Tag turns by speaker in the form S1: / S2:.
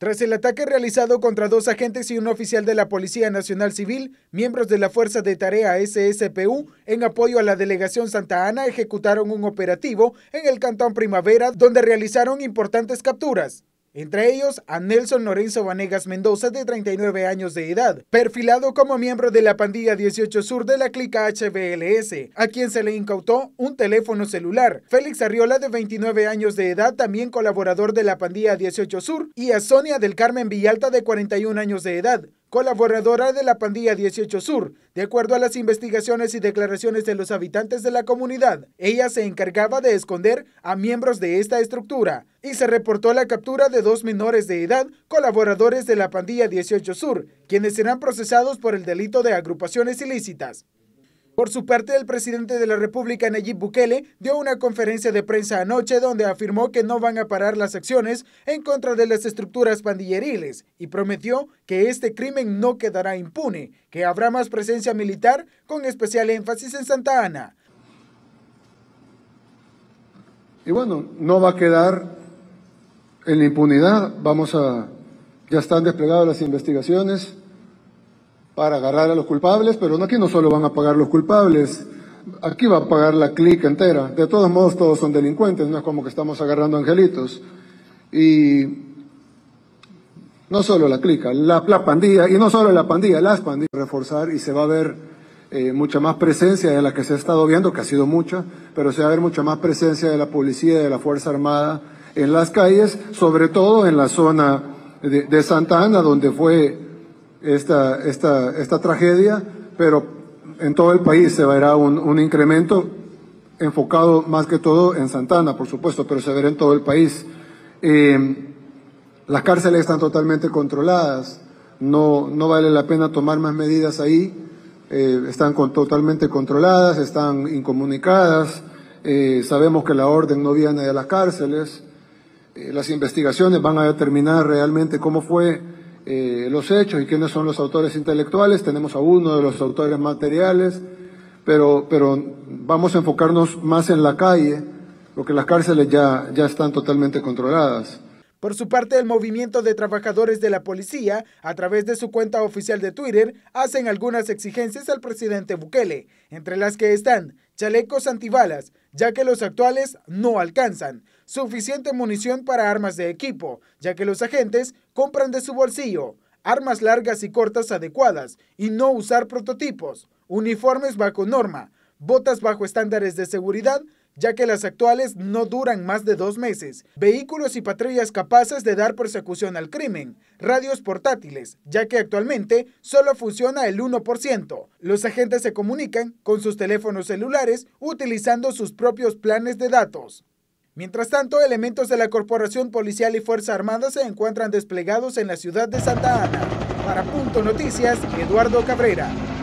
S1: Tras el ataque realizado contra dos agentes y un oficial de la Policía Nacional Civil, miembros de la Fuerza de Tarea SSPU, en apoyo a la Delegación Santa Ana, ejecutaron un operativo en el Cantón Primavera, donde realizaron importantes capturas entre ellos a Nelson Lorenzo Vanegas Mendoza de 39 años de edad, perfilado como miembro de la pandilla 18 Sur de la clica HBLS, a quien se le incautó un teléfono celular, Félix Arriola de 29 años de edad, también colaborador de la pandilla 18 Sur, y a Sonia del Carmen Villalta de 41 años de edad, colaboradora de la pandilla 18 Sur. De acuerdo a las investigaciones y declaraciones de los habitantes de la comunidad, ella se encargaba de esconder a miembros de esta estructura y se reportó la captura de dos menores de edad colaboradores de la pandilla 18 Sur, quienes serán procesados por el delito de agrupaciones ilícitas. Por su parte, el presidente de la República, Nayib Bukele, dio una conferencia de prensa anoche donde afirmó que no van a parar las acciones en contra de las estructuras pandilleriles y prometió que este crimen no quedará impune, que habrá más presencia militar con especial énfasis en Santa Ana.
S2: Y bueno, no va a quedar en la impunidad, vamos a, ya están desplegadas las investigaciones, para agarrar a los culpables, pero aquí no solo van a pagar los culpables, aquí va a pagar la clica entera. De todos modos, todos son delincuentes, no es como que estamos agarrando angelitos. Y no solo la clica, la, pandilla, y no solo la pandilla, las pandillas, reforzar y se va a ver eh, mucha más presencia de la que se ha estado viendo, que ha sido mucha, pero se va a ver mucha más presencia de la policía y de la Fuerza Armada en las calles, sobre todo en la zona de Santa Ana, donde fue esta, esta, esta tragedia, pero en todo el país se verá un, incremento enfocado más que todo en Santana, por supuesto, pero se verá en todo el país. Eh, las cárceles están totalmente controladas, no, no vale la pena tomar más medidas ahí, eh, están con, totalmente controladas, están incomunicadas, eh, sabemos que la orden no viene de las cárceles, las investigaciones van a determinar realmente cómo fue eh, los hechos y quiénes son los autores intelectuales. Tenemos a uno de los autores materiales, pero, pero vamos a enfocarnos más en la calle, porque las cárceles ya, ya están totalmente controladas.
S1: Por su parte, el movimiento de trabajadores de la policía, a través de su cuenta oficial de Twitter, hacen algunas exigencias al presidente Bukele, entre las que están chalecos antibalas, ya que los actuales no alcanzan suficiente munición para armas de equipo, ya que los agentes compran de su bolsillo armas largas y cortas adecuadas y no usar prototipos, uniformes bajo norma, botas bajo estándares de seguridad ya que las actuales no duran más de dos meses, vehículos y patrullas capaces de dar persecución al crimen, radios portátiles, ya que actualmente solo funciona el 1%. Los agentes se comunican con sus teléfonos celulares utilizando sus propios planes de datos. Mientras tanto, elementos de la Corporación Policial y Fuerza Armada se encuentran desplegados en la ciudad de Santa Ana. Para Punto Noticias, Eduardo Cabrera.